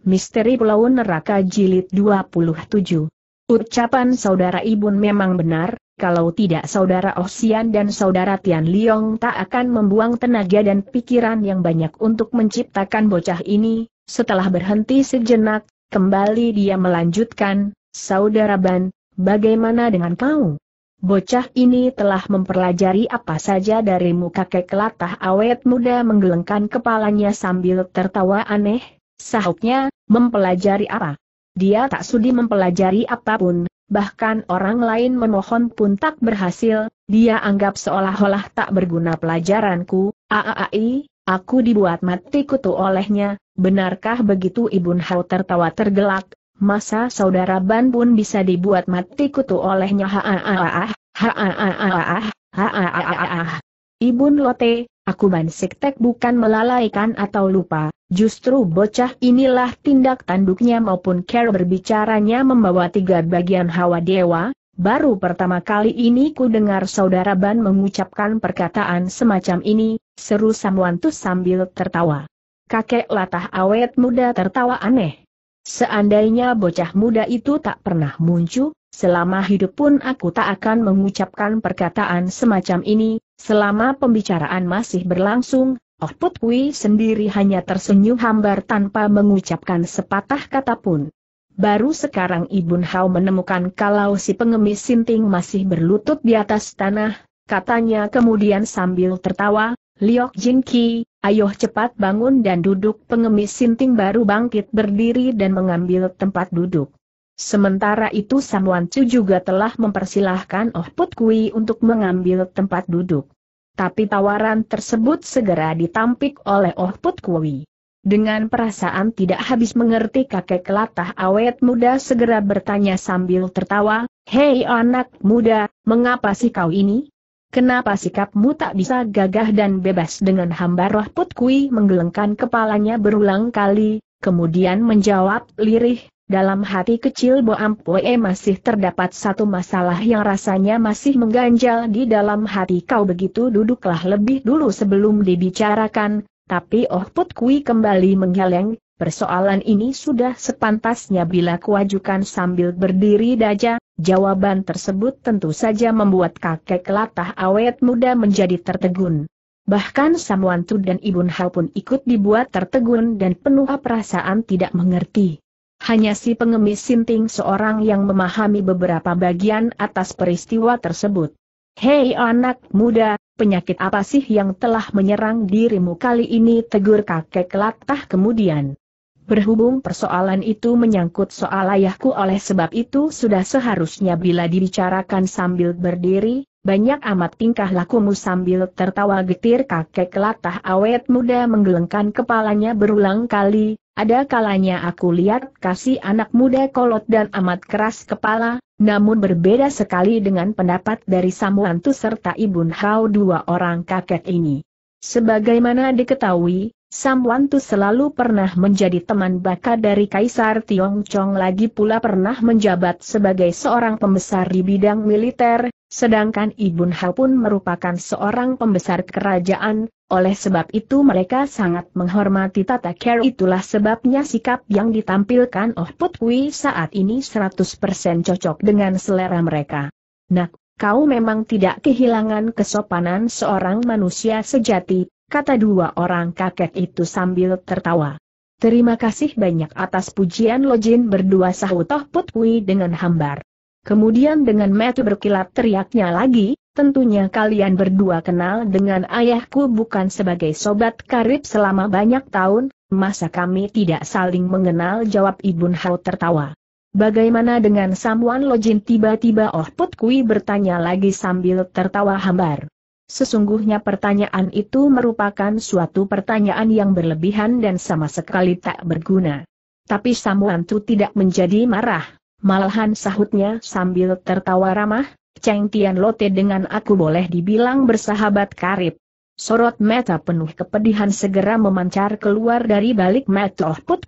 Misteri Pulau Neraka Jilid 27. Ucapan saudara Ibun memang benar, kalau tidak saudara Osian oh dan saudara Tian Liong tak akan membuang tenaga dan pikiran yang banyak untuk menciptakan bocah ini, setelah berhenti sejenak, kembali dia melanjutkan, Saudara Ban, bagaimana dengan kau? Bocah ini telah mempelajari apa saja darimu, kakek latah awet muda menggelengkan kepalanya sambil tertawa aneh, Sahutnya, mempelajari apa? Dia tak sudi mempelajari apapun, bahkan orang lain memohon pun tak berhasil, dia anggap seolah-olah tak berguna pelajaranku, aaai, aku dibuat mati kutu olehnya, benarkah begitu Ibu Hao tertawa tergelak, masa saudara Ban pun bisa dibuat mati kutu olehnya haaah, haaah, haaah, haaah, haaah. Ibu Lote, Aku ban Siktek bukan melalaikan atau lupa, justru bocah inilah tindak tanduknya maupun care berbicaranya membawa tiga bagian hawa dewa, baru pertama kali ini ku dengar saudara Ban mengucapkan perkataan semacam ini, seru tuh sambil tertawa. Kakek latah awet muda tertawa aneh. Seandainya bocah muda itu tak pernah muncul, selama hidup pun aku tak akan mengucapkan perkataan semacam ini, Selama pembicaraan masih berlangsung, Oh Put sendiri hanya tersenyum hambar tanpa mengucapkan sepatah kata pun. Baru sekarang Ibun Hao menemukan kalau si pengemis Sinting masih berlutut di atas tanah, katanya kemudian sambil tertawa, Liok Jin Ki, ayo cepat bangun dan duduk pengemis Sinting baru bangkit berdiri dan mengambil tempat duduk. Sementara itu Samuan Chu juga telah mempersilahkan Oh Put Kui untuk mengambil tempat duduk. Tapi tawaran tersebut segera ditampik oleh Oh Put Kui. Dengan perasaan tidak habis mengerti kakek kelatah awet muda segera bertanya sambil tertawa, Hei anak muda, mengapa sih kau ini? Kenapa sikapmu tak bisa gagah dan bebas dengan hamba roh Put Kui menggelengkan kepalanya berulang kali, kemudian menjawab lirih, dalam hati kecil Bo Ampue masih terdapat satu masalah yang rasanya masih mengganjal di dalam hati kau begitu duduklah lebih dulu sebelum dibicarakan, tapi Oh Put Kui kembali menggeleng, persoalan ini sudah sepantasnya bila kuajukan sambil berdiri daja, jawaban tersebut tentu saja membuat kakek latah awet muda menjadi tertegun. Bahkan Samuantu dan Ibun Hal pun ikut dibuat tertegun dan penuh perasaan tidak mengerti. Hanya si pengemis Sinting seorang yang memahami beberapa bagian atas peristiwa tersebut. Hei anak muda, penyakit apa sih yang telah menyerang dirimu kali ini tegur kakek latah kemudian. Berhubung persoalan itu menyangkut soal ayahku oleh sebab itu sudah seharusnya bila dibicarakan sambil berdiri, banyak amat tingkah lakumu sambil tertawa getir kakek latah awet muda menggelengkan kepalanya berulang kali, ada kalanya aku lihat kasih anak muda kolot dan amat keras kepala, namun berbeda sekali dengan pendapat dari Samuantu serta Ibun Hao dua orang kakek ini. Sebagaimana diketahui, Samuantu selalu pernah menjadi teman baka dari Kaisar Tiong Chong lagi pula pernah menjabat sebagai seorang pembesar di bidang militer, Sedangkan Ibun Hao pun merupakan seorang pembesar kerajaan, oleh sebab itu mereka sangat menghormati tata care itulah sebabnya sikap yang ditampilkan Oh Put Kui saat ini 100% cocok dengan selera mereka. Nak, kau memang tidak kehilangan kesopanan seorang manusia sejati, kata dua orang kakek itu sambil tertawa. Terima kasih banyak atas pujian Lojin berdua sahut Oh Put Kui dengan hambar. Kemudian dengan metu berkilat teriaknya lagi, tentunya kalian berdua kenal dengan ayahku bukan sebagai sobat karib selama banyak tahun, masa kami tidak saling mengenal jawab ibu Hao tertawa. Bagaimana dengan Samuan Lojin tiba-tiba Oh Put Kui bertanya lagi sambil tertawa hambar. Sesungguhnya pertanyaan itu merupakan suatu pertanyaan yang berlebihan dan sama sekali tak berguna. Tapi Samuan Tu tidak menjadi marah, Malahan sahutnya sambil tertawa ramah, Cheng Tian Lote dengan aku boleh dibilang bersahabat karib. Sorot mata penuh kepedihan segera memancar keluar dari balik mata Put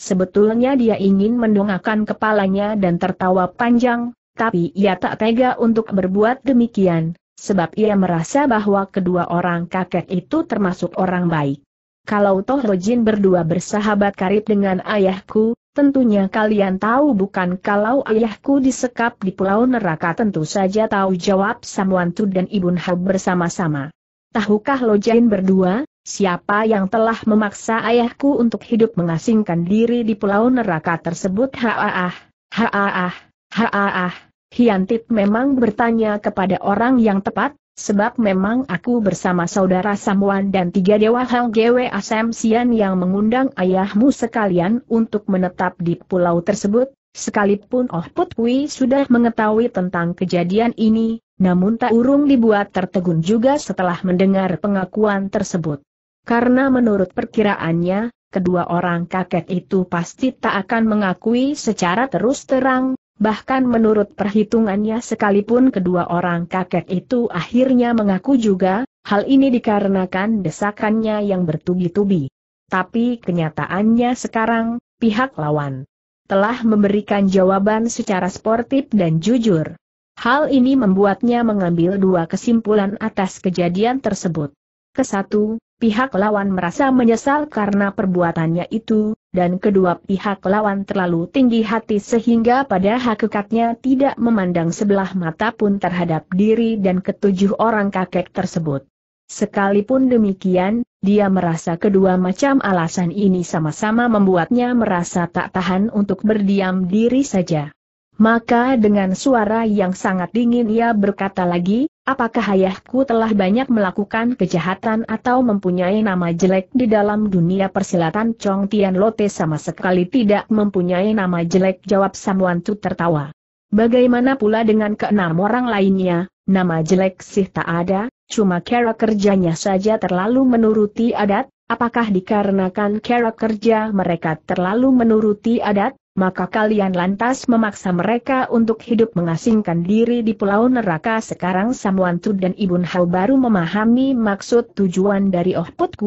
sebetulnya dia ingin mendongakkan kepalanya dan tertawa panjang, tapi ia tak tega untuk berbuat demikian, sebab ia merasa bahwa kedua orang kakek itu termasuk orang baik. Kalau Toh Lojin berdua bersahabat karib dengan ayahku, Tentunya kalian tahu bukan kalau ayahku disekap di pulau neraka tentu saja tahu jawab Samuantu dan Ibun Hab bersama-sama. Tahukah lojain berdua, siapa yang telah memaksa ayahku untuk hidup mengasingkan diri di pulau neraka tersebut haaah, haaah, haaah. Hiantip memang bertanya kepada orang yang tepat, Sebab memang aku bersama saudara Samuan dan tiga dewa Asam Sian yang mengundang ayahmu sekalian untuk menetap di pulau tersebut, sekalipun Oh Put Kui sudah mengetahui tentang kejadian ini, namun tak urung dibuat tertegun juga setelah mendengar pengakuan tersebut. Karena menurut perkiraannya, kedua orang kakek itu pasti tak akan mengakui secara terus terang, Bahkan menurut perhitungannya sekalipun kedua orang kakek itu akhirnya mengaku juga, hal ini dikarenakan desakannya yang bertubi-tubi. Tapi kenyataannya sekarang, pihak lawan telah memberikan jawaban secara sportif dan jujur. Hal ini membuatnya mengambil dua kesimpulan atas kejadian tersebut. Kesatu, pihak lawan merasa menyesal karena perbuatannya itu, dan kedua pihak lawan terlalu tinggi hati sehingga pada hakikatnya tidak memandang sebelah mata pun terhadap diri dan ketujuh orang kakek tersebut. Sekalipun demikian, dia merasa kedua macam alasan ini sama-sama membuatnya merasa tak tahan untuk berdiam diri saja. Maka dengan suara yang sangat dingin ia berkata lagi, Apakah ayahku telah banyak melakukan kejahatan atau mempunyai nama jelek di dalam dunia persilatan Chong Tian Lote sama sekali tidak mempunyai nama jelek jawab Samuan Tu tertawa. Bagaimana pula dengan keenam orang lainnya, nama jelek sih tak ada, cuma kerak kerjanya saja terlalu menuruti adat, apakah dikarenakan kerak kerja mereka terlalu menuruti adat, maka kalian lantas memaksa mereka untuk hidup mengasingkan diri di pulau neraka sekarang Samuantu dan Ibun Hau baru memahami maksud tujuan dari Oh Put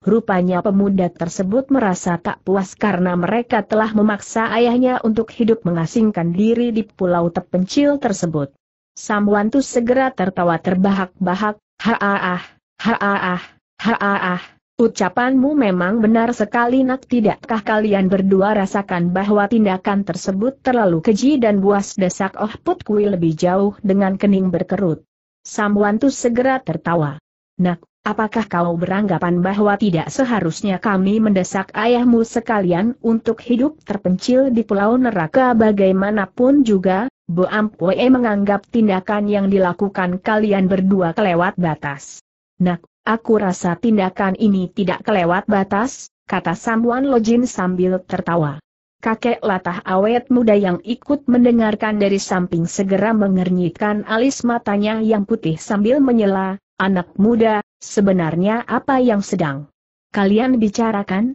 rupanya pemuda tersebut merasa tak puas karena mereka telah memaksa ayahnya untuk hidup mengasingkan diri di pulau terpencil tersebut. Samuantu segera tertawa terbahak-bahak, haaah, haaah, haaah, Ucapanmu memang benar sekali nak tidakkah kalian berdua rasakan bahwa tindakan tersebut terlalu keji dan buas desak Oh Put Kui lebih jauh dengan kening berkerut. Samwantu segera tertawa. Nak, apakah kau beranggapan bahwa tidak seharusnya kami mendesak ayahmu sekalian untuk hidup terpencil di pulau neraka bagaimanapun juga, Bu Ampue menganggap tindakan yang dilakukan kalian berdua kelewat batas. Nak, Aku rasa tindakan ini tidak kelewat batas, kata Samuan Lojin sambil tertawa. Kakek latah awet muda yang ikut mendengarkan dari samping segera mengernyitkan alis matanya yang putih sambil menyela, anak muda, sebenarnya apa yang sedang kalian bicarakan?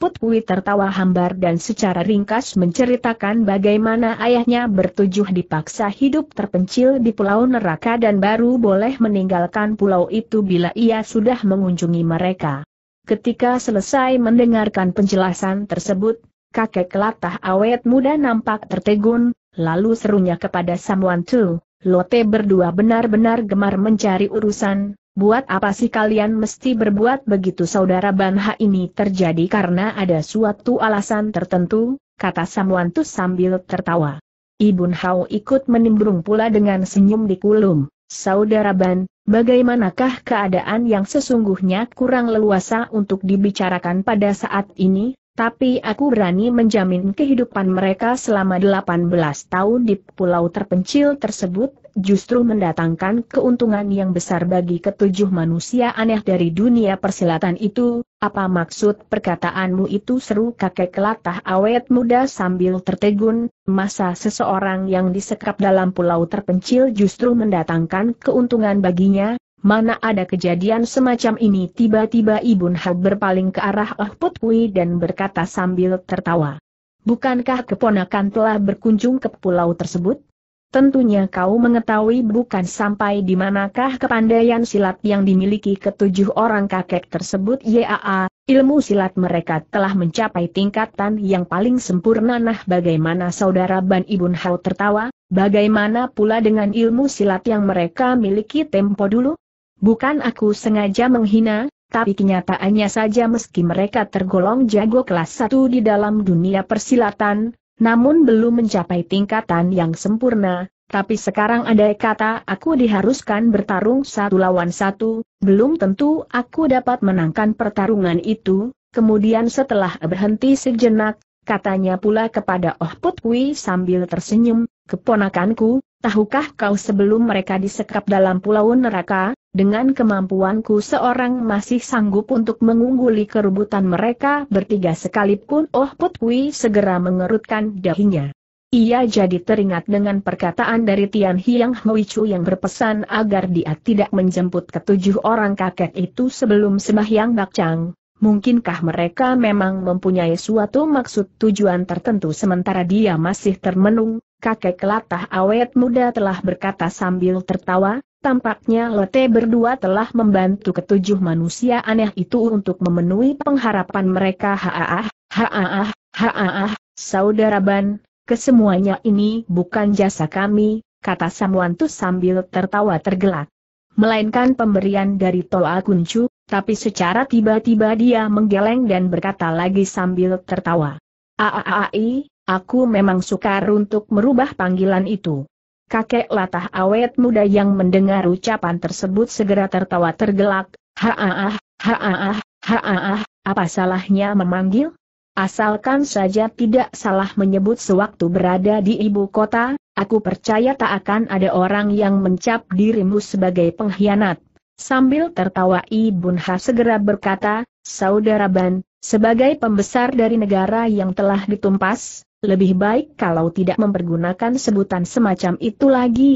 Put tertawa hambar dan secara ringkas menceritakan bagaimana ayahnya bertujuh dipaksa hidup terpencil di pulau neraka dan baru boleh meninggalkan pulau itu bila ia sudah mengunjungi mereka. Ketika selesai mendengarkan penjelasan tersebut, kakek latah awet muda nampak tertegun, lalu serunya kepada Samuan Tu, Lote berdua benar-benar gemar mencari urusan, Buat apa sih kalian mesti berbuat begitu saudara Banha ini terjadi karena ada suatu alasan tertentu, kata Samwantus sambil tertawa. Ibun Hao ikut menimbrung pula dengan senyum di kulum. Saudara Ban, bagaimanakah keadaan yang sesungguhnya kurang leluasa untuk dibicarakan pada saat ini? Tapi aku berani menjamin kehidupan mereka selama 18 tahun di pulau terpencil tersebut justru mendatangkan keuntungan yang besar bagi ketujuh manusia aneh dari dunia persilatan itu. Apa maksud perkataanmu itu seru kakek kelatah awet muda sambil tertegun, masa seseorang yang disekap dalam pulau terpencil justru mendatangkan keuntungan baginya, Mana ada kejadian semacam ini tiba-tiba Ibun Hao berpaling ke arah Oh Put dan berkata sambil tertawa. Bukankah keponakan telah berkunjung ke pulau tersebut? Tentunya kau mengetahui bukan sampai di manakah kepandaian silat yang dimiliki ketujuh orang kakek tersebut YAA, ilmu silat mereka telah mencapai tingkatan yang paling sempurna nah bagaimana saudara Ban Ibun Hao tertawa, bagaimana pula dengan ilmu silat yang mereka miliki tempo dulu? Bukan aku sengaja menghina, tapi kenyataannya saja meski mereka tergolong jago kelas 1 di dalam dunia persilatan, namun belum mencapai tingkatan yang sempurna, tapi sekarang ada kata aku diharuskan bertarung satu lawan satu, belum tentu aku dapat menangkan pertarungan itu, kemudian setelah berhenti sejenak, katanya pula kepada Oh Putwi sambil tersenyum, keponakanku, Tahukah kau sebelum mereka disekap dalam pulau neraka, dengan kemampuanku seorang masih sanggup untuk mengungguli kerubutan mereka bertiga sekalipun Oh Put segera mengerutkan dahinya. Ia jadi teringat dengan perkataan dari Tian Hiang Huichu yang berpesan agar dia tidak menjemput ketujuh orang kakek itu sebelum sembahyang bakcang, mungkinkah mereka memang mempunyai suatu maksud tujuan tertentu sementara dia masih termenung, kakek kelatah awet muda telah berkata sambil tertawa, tampaknya Lote berdua telah membantu ketujuh manusia aneh itu untuk memenuhi pengharapan mereka haaah, haaah, haaah, saudara Ban, kesemuanya ini bukan jasa kami, kata Samwantu sambil tertawa tergelak melainkan pemberian dari Toa Kuncu, tapi secara tiba-tiba dia menggeleng dan berkata lagi sambil tertawa. Aaai, aku memang sukar untuk merubah panggilan itu. Kakek latah awet muda yang mendengar ucapan tersebut segera tertawa tergelak, haaah, haaah, haaah, apa salahnya memanggil? Asalkan saja tidak salah menyebut sewaktu berada di ibu kota, aku percaya tak akan ada orang yang mencap dirimu sebagai pengkhianat. Sambil tertawa Ibun Ha segera berkata, Saudara Ban, sebagai pembesar dari negara yang telah ditumpas, lebih baik kalau tidak mempergunakan sebutan semacam itu lagi.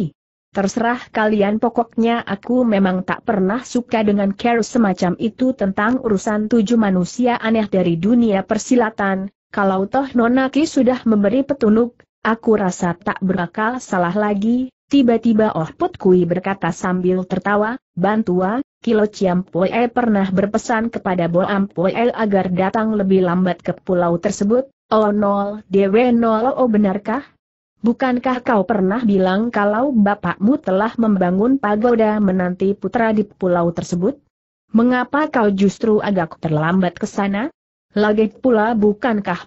Terserah kalian pokoknya aku memang tak pernah suka dengan care semacam itu tentang urusan tujuh manusia aneh dari dunia persilatan, kalau toh Nonaki sudah memberi petunjuk, aku rasa tak berakal salah lagi, Tiba-tiba Oh Put Kui berkata sambil tertawa, Bantua, Kilo Chiam Poe pernah berpesan kepada Bo Am Poe agar datang lebih lambat ke pulau tersebut, Oh nol Dewe nol Oh benarkah? Bukankah kau pernah bilang kalau bapakmu telah membangun pagoda menanti putra di pulau tersebut? Mengapa kau justru agak terlambat ke sana? Lagi pula bukankah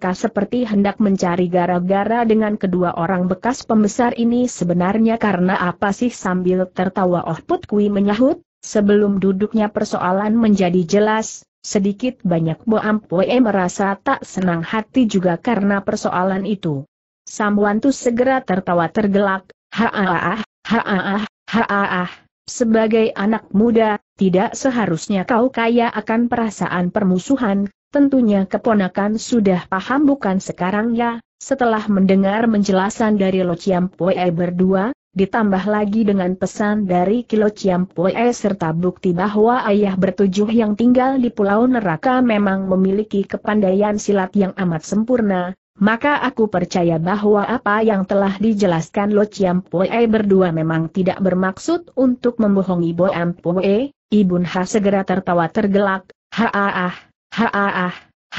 kah seperti hendak mencari gara-gara dengan kedua orang bekas pembesar ini sebenarnya karena apa sih sambil tertawa Oh Put menyahut, sebelum duduknya persoalan menjadi jelas, sedikit banyak Boam Pue merasa tak senang hati juga karena persoalan itu. Samwantu segera tertawa tergelak, ha ha ha sebagai anak muda, tidak seharusnya kau kaya akan perasaan permusuhan, tentunya keponakan sudah paham bukan sekarang ya, setelah mendengar penjelasan dari Lo Poe berdua, ditambah lagi dengan pesan dari Kilo Chiampoe serta bukti bahwa ayah bertujuh yang tinggal di Pulau Neraka memang memiliki kepandaian silat yang amat sempurna, maka aku percaya bahwa apa yang telah dijelaskan Lo Chiam Pue berdua memang tidak bermaksud untuk membohongi Bo Am Pue, Ibun Ha segera tertawa tergelak, haaah, haaah,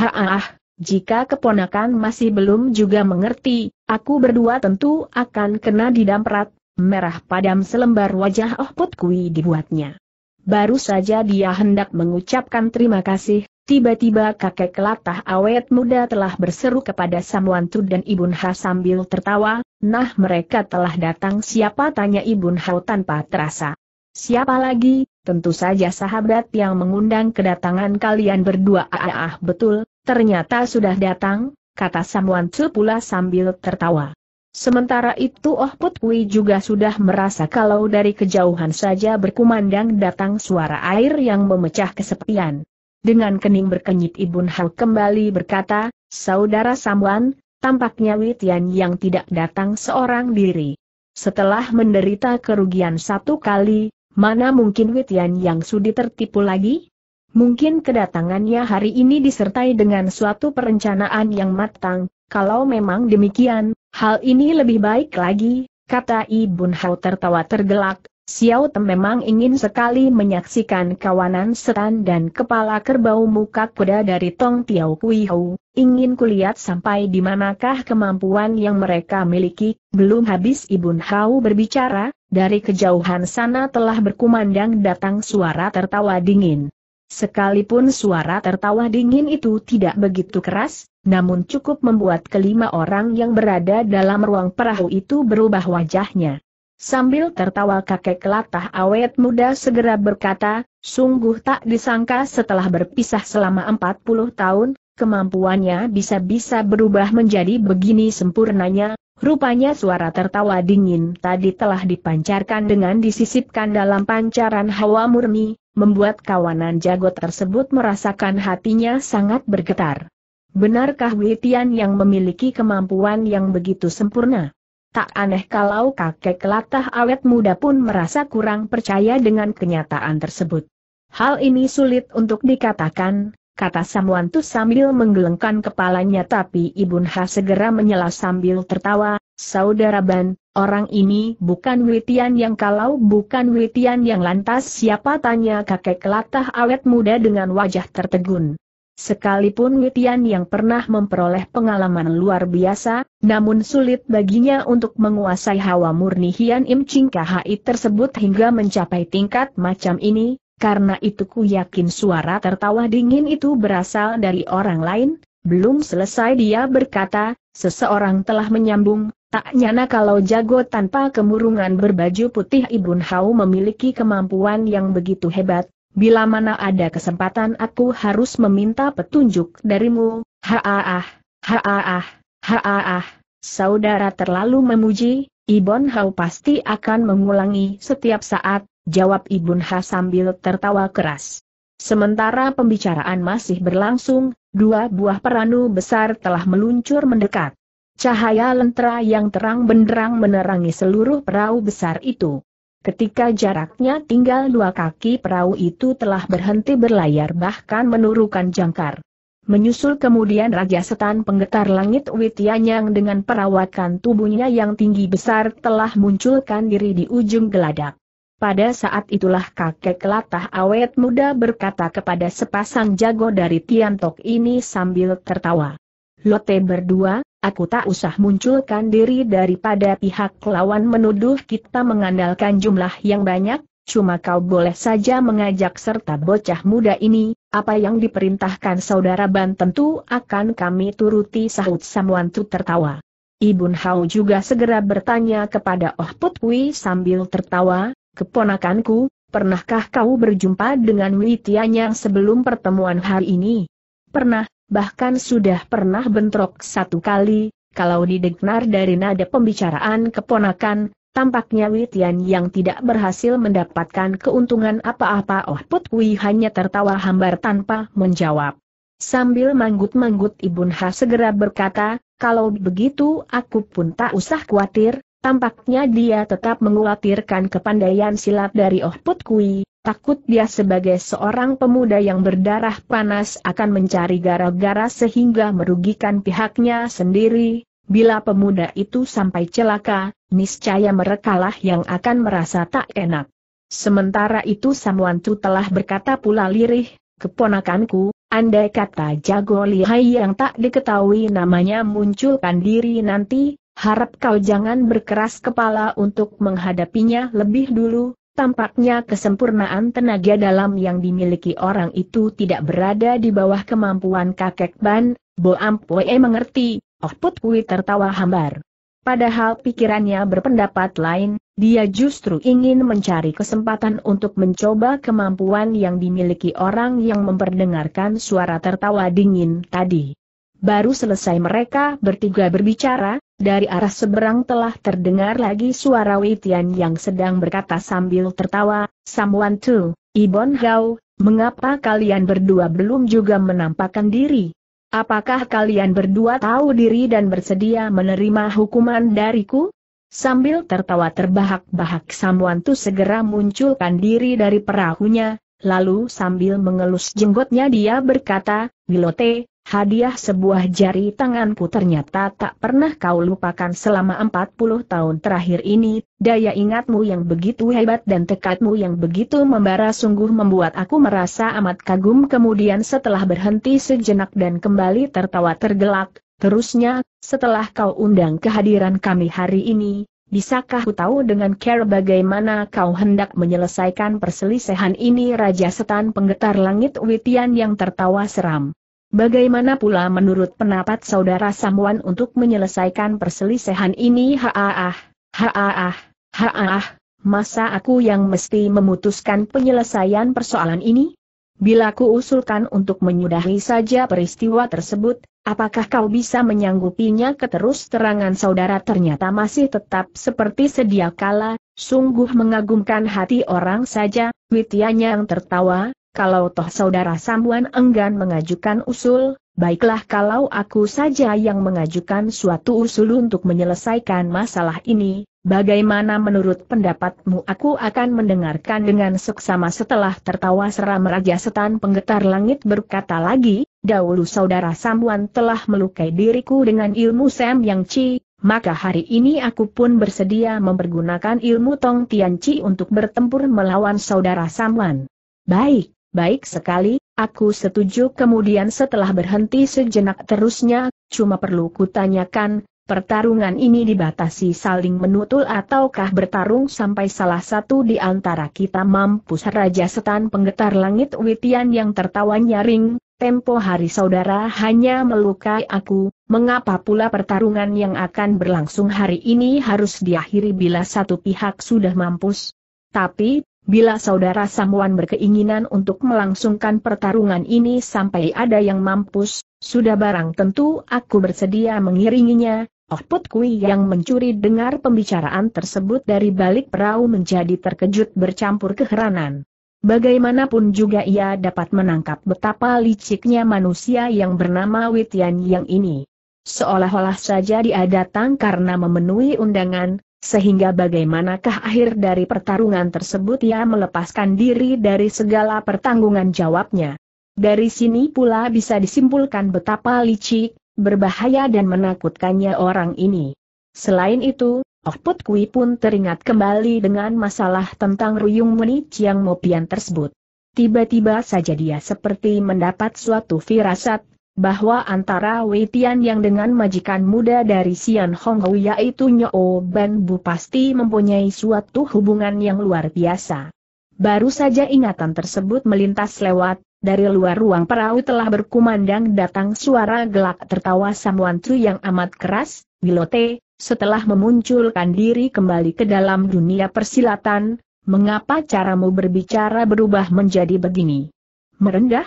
ah jika keponakan masih belum juga mengerti, aku berdua tentu akan kena didamprat, merah padam selembar wajah Oh Put Kui dibuatnya. Baru saja dia hendak mengucapkan terima kasih, tiba-tiba kakek kelatah awet muda telah berseru kepada Samwantu dan Ibun Ha sambil tertawa, nah mereka telah datang siapa tanya Ibun Ha tanpa terasa. Siapa lagi, tentu saja sahabat yang mengundang kedatangan kalian berdua ah, ah, ah betul, ternyata sudah datang, kata Samwantu pula sambil tertawa. Sementara itu Oh Put Kui juga sudah merasa kalau dari kejauhan saja berkumandang datang suara air yang memecah kesepian. Dengan kening berkenyit Ibun Hal kembali berkata, Saudara Samwan, tampaknya Witian yang tidak datang seorang diri. Setelah menderita kerugian satu kali, mana mungkin Witian yang sudi tertipu lagi? Mungkin kedatangannya hari ini disertai dengan suatu perencanaan yang matang, kalau memang demikian, hal ini lebih baik lagi, kata Ibun Hao tertawa tergelak, Xiao Tem memang ingin sekali menyaksikan kawanan setan dan kepala kerbau muka kuda dari Tong Tiao Kui Hou, ingin kulihat sampai di manakah kemampuan yang mereka miliki, belum habis Ibu Hao berbicara, dari kejauhan sana telah berkumandang datang suara tertawa dingin. Sekalipun suara tertawa dingin itu tidak begitu keras, namun cukup membuat kelima orang yang berada dalam ruang perahu itu berubah wajahnya. Sambil tertawa kakek latah awet muda segera berkata, sungguh tak disangka setelah berpisah selama 40 tahun, kemampuannya bisa-bisa berubah menjadi begini sempurnanya, rupanya suara tertawa dingin tadi telah dipancarkan dengan disisipkan dalam pancaran hawa murni, membuat kawanan jago tersebut merasakan hatinya sangat bergetar. Benarkah Witian yang memiliki kemampuan yang begitu sempurna? Tak aneh kalau kakek latah awet muda pun merasa kurang percaya dengan kenyataan tersebut. Hal ini sulit untuk dikatakan, kata Samwantu sambil menggelengkan kepalanya tapi Ibu Ha segera menyela sambil tertawa, Saudara Ban, orang ini bukan Witian yang kalau bukan Witian yang lantas siapa tanya kakek latah awet muda dengan wajah tertegun. Sekalipun Witian yang pernah memperoleh pengalaman luar biasa, namun sulit baginya untuk menguasai hawa murni Hian Im Ching Kahai tersebut hingga mencapai tingkat macam ini, karena itu ku yakin suara tertawa dingin itu berasal dari orang lain, belum selesai dia berkata, seseorang telah menyambung, tak nyana kalau jago tanpa kemurungan berbaju putih Ibun Hau memiliki kemampuan yang begitu hebat, bila mana ada kesempatan aku harus meminta petunjuk darimu, haaah, haaah, haaah, saudara terlalu memuji, Ibon Hau pasti akan mengulangi setiap saat, jawab Ibun Ha sambil tertawa keras. Sementara pembicaraan masih berlangsung, dua buah peranu besar telah meluncur mendekat. Cahaya lentera yang terang benderang menerangi seluruh perahu besar itu. Ketika jaraknya tinggal dua kaki perahu itu telah berhenti berlayar bahkan menurunkan jangkar. Menyusul kemudian Raja Setan penggetar langit Witianyang dengan perawakan tubuhnya yang tinggi besar telah munculkan diri di ujung geladak. Pada saat itulah kakek kelatah awet muda berkata kepada sepasang jago dari Tiantok ini sambil tertawa. Lote berdua, aku tak usah munculkan diri daripada pihak lawan menuduh kita mengandalkan jumlah yang banyak, cuma kau boleh saja mengajak serta bocah muda ini, apa yang diperintahkan saudara Ban tentu akan kami turuti sahut Samwantu tertawa. Ibun Hao juga segera bertanya kepada Oh Putwi sambil tertawa, Keponakanku, pernahkah kau berjumpa dengan Witian yang sebelum pertemuan hari ini? Pernah, bahkan sudah pernah bentrok satu kali, kalau didengar dari nada pembicaraan keponakan, Tampaknya Witian yang tidak berhasil mendapatkan keuntungan apa-apa Oh Putwi hanya tertawa hambar tanpa menjawab. Sambil manggut-manggut Ibun Ha segera berkata, kalau begitu aku pun tak usah khawatir, Tampaknya dia tetap mengkhawatirkan kepandaian silat dari Oh Put Kui, takut dia sebagai seorang pemuda yang berdarah panas akan mencari gara-gara sehingga merugikan pihaknya sendiri. Bila pemuda itu sampai celaka, niscaya merekalah yang akan merasa tak enak. Sementara itu Samwantu telah berkata pula lirih, keponakanku, andai kata jago lihai yang tak diketahui namanya munculkan diri nanti, Harap kau jangan berkeras kepala untuk menghadapinya lebih dulu, tampaknya kesempurnaan tenaga dalam yang dimiliki orang itu tidak berada di bawah kemampuan kakek Ban, Bo Ampue mengerti, Oh Put Kui tertawa hambar. Padahal pikirannya berpendapat lain, dia justru ingin mencari kesempatan untuk mencoba kemampuan yang dimiliki orang yang memperdengarkan suara tertawa dingin tadi. Baru selesai mereka bertiga berbicara, dari arah seberang telah terdengar lagi suara Wei yang sedang berkata sambil tertawa, Someone to, Ibon Gao, mengapa kalian berdua belum juga menampakkan diri? Apakah kalian berdua tahu diri dan bersedia menerima hukuman dariku? Sambil tertawa terbahak-bahak Samuan Tu segera munculkan diri dari perahunya, lalu sambil mengelus jenggotnya dia berkata, Wilote, Hadiah sebuah jari tanganku ternyata tak pernah kau lupakan selama 40 tahun terakhir ini, daya ingatmu yang begitu hebat dan tekadmu yang begitu membara sungguh membuat aku merasa amat kagum kemudian setelah berhenti sejenak dan kembali tertawa tergelak, terusnya, setelah kau undang kehadiran kami hari ini, bisakah ku tahu dengan care bagaimana kau hendak menyelesaikan perselisihan ini Raja Setan Penggetar Langit Witian yang tertawa seram. Bagaimana pula menurut pendapat saudara Samuan untuk menyelesaikan perselisihan ini? Haah, haah, haah. masa aku yang mesti memutuskan penyelesaian persoalan ini? Bila ku usulkan untuk menyudahi saja peristiwa tersebut, apakah kau bisa menyanggupinya keterus terangan saudara ternyata masih tetap seperti sedia kala, sungguh mengagumkan hati orang saja, Witianya yang tertawa, kalau toh saudara Sambuan enggan mengajukan usul, baiklah kalau aku saja yang mengajukan suatu usul untuk menyelesaikan masalah ini, bagaimana menurut pendapatmu aku akan mendengarkan dengan seksama setelah tertawa seram Raja Setan Penggetar Langit berkata lagi, dahulu saudara Sambuan telah melukai diriku dengan ilmu Sam Yang Chi, maka hari ini aku pun bersedia mempergunakan ilmu Tong Tian Chi untuk bertempur melawan saudara Samwan. Baik, Baik sekali, aku setuju kemudian setelah berhenti sejenak terusnya, cuma perlu kutanyakan, pertarungan ini dibatasi saling menutul ataukah bertarung sampai salah satu di antara kita mampus Raja Setan penggetar langit Witian yang tertawa nyaring, tempo hari saudara hanya melukai aku, mengapa pula pertarungan yang akan berlangsung hari ini harus diakhiri bila satu pihak sudah mampus? Tapi, Bila saudara Samuan berkeinginan untuk melangsungkan pertarungan ini sampai ada yang mampus, sudah barang tentu aku bersedia mengiringinya. Oh Put Kui yang mencuri dengar pembicaraan tersebut dari balik perahu menjadi terkejut bercampur keheranan. Bagaimanapun juga ia dapat menangkap betapa liciknya manusia yang bernama Witian yang ini. Seolah-olah saja dia datang karena memenuhi undangan, sehingga bagaimanakah akhir dari pertarungan tersebut ia melepaskan diri dari segala pertanggungan jawabnya. Dari sini pula bisa disimpulkan betapa licik, berbahaya dan menakutkannya orang ini. Selain itu, Oh Put Kui pun teringat kembali dengan masalah tentang Ruyung Muni Chiang Mopian tersebut. Tiba-tiba saja dia seperti mendapat suatu firasat, bahwa antara Wei Tian yang dengan majikan muda dari Xian Hong Hou yaitu Nyo Ban Bu pasti mempunyai suatu hubungan yang luar biasa. Baru saja ingatan tersebut melintas lewat, dari luar ruang perahu telah berkumandang datang suara gelak tertawa Samuan Tru yang amat keras, Wilote, setelah memunculkan diri kembali ke dalam dunia persilatan, mengapa caramu berbicara berubah menjadi begini? Merendah?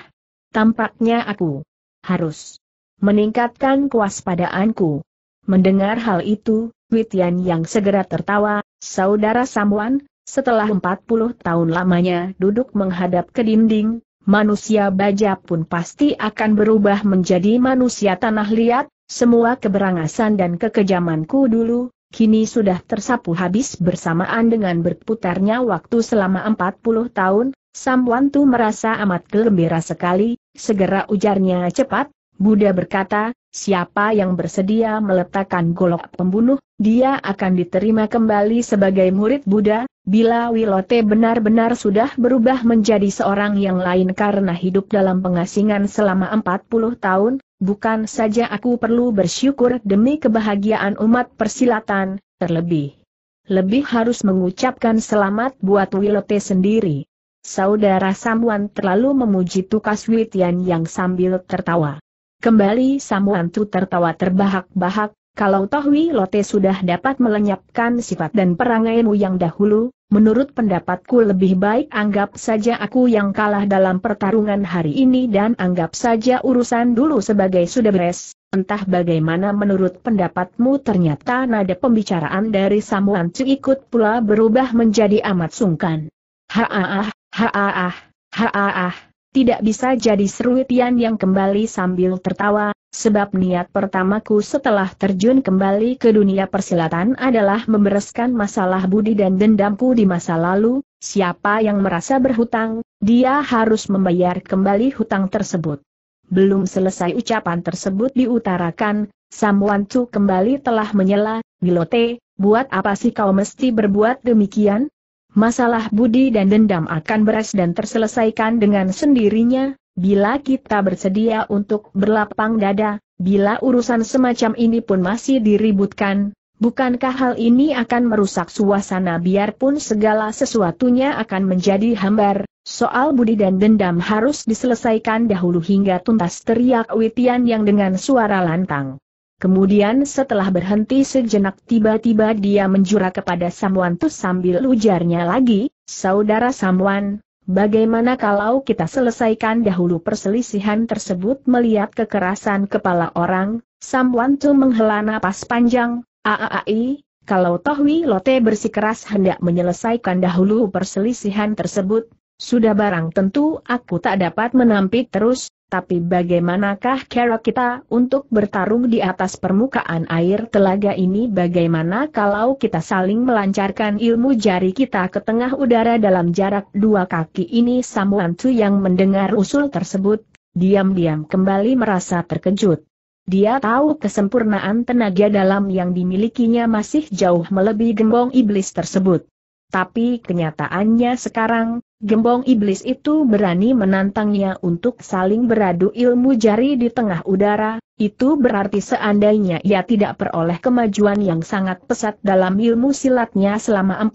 Tampaknya aku harus meningkatkan kewaspadaanku. Mendengar hal itu, Witian yang segera tertawa, saudara Samuan, setelah 40 tahun lamanya duduk menghadap ke dinding, manusia baja pun pasti akan berubah menjadi manusia tanah liat, semua keberangasan dan kekejamanku dulu, kini sudah tersapu habis bersamaan dengan berputarnya waktu selama 40 tahun, Samuan tuh merasa amat gembira sekali, Segera ujarnya cepat, Buddha berkata, siapa yang bersedia meletakkan golok pembunuh, dia akan diterima kembali sebagai murid Buddha, bila Wilote benar-benar sudah berubah menjadi seorang yang lain karena hidup dalam pengasingan selama 40 tahun, bukan saja aku perlu bersyukur demi kebahagiaan umat persilatan, terlebih. Lebih harus mengucapkan selamat buat Wilote sendiri. Saudara Samuan terlalu memuji Tukas Witian yang sambil tertawa. Kembali Samuan Tu tertawa terbahak-bahak, kalau Tohwi Lote sudah dapat melenyapkan sifat dan perangainmu yang dahulu, menurut pendapatku lebih baik anggap saja aku yang kalah dalam pertarungan hari ini dan anggap saja urusan dulu sebagai sudah beres. Entah bagaimana menurut pendapatmu ternyata nada pembicaraan dari Samuan Tu ikut pula berubah menjadi amat sungkan. Haah, Haaah, haaah, tidak bisa jadi seru yang kembali sambil tertawa, sebab niat pertamaku setelah terjun kembali ke dunia persilatan adalah membereskan masalah budi dan dendamku di masa lalu, siapa yang merasa berhutang, dia harus membayar kembali hutang tersebut. Belum selesai ucapan tersebut diutarakan, Samuan Chu kembali telah menyela, Milote, buat apa sih kau mesti berbuat demikian? masalah budi dan dendam akan beres dan terselesaikan dengan sendirinya, bila kita bersedia untuk berlapang dada, bila urusan semacam ini pun masih diributkan, bukankah hal ini akan merusak suasana biarpun segala sesuatunya akan menjadi hambar, soal budi dan dendam harus diselesaikan dahulu hingga tuntas teriak Witian yang dengan suara lantang. Kemudian setelah berhenti sejenak tiba-tiba dia menjura kepada Samwan sambil ujarnya lagi, Saudara Samwan, bagaimana kalau kita selesaikan dahulu perselisihan tersebut melihat kekerasan kepala orang, Samwan Tu menghela napas panjang, aaai, kalau Tohwi Lote bersikeras hendak menyelesaikan dahulu perselisihan tersebut, sudah barang tentu aku tak dapat menampik terus, tapi bagaimanakah cara kita untuk bertarung di atas permukaan air telaga ini bagaimana kalau kita saling melancarkan ilmu jari kita ke tengah udara dalam jarak dua kaki ini Samuantu yang mendengar usul tersebut, diam-diam kembali merasa terkejut. Dia tahu kesempurnaan tenaga dalam yang dimilikinya masih jauh melebihi gembong iblis tersebut. Tapi kenyataannya sekarang, Gembong iblis itu berani menantangnya untuk saling beradu ilmu jari di tengah udara, itu berarti seandainya ia tidak peroleh kemajuan yang sangat pesat dalam ilmu silatnya selama 40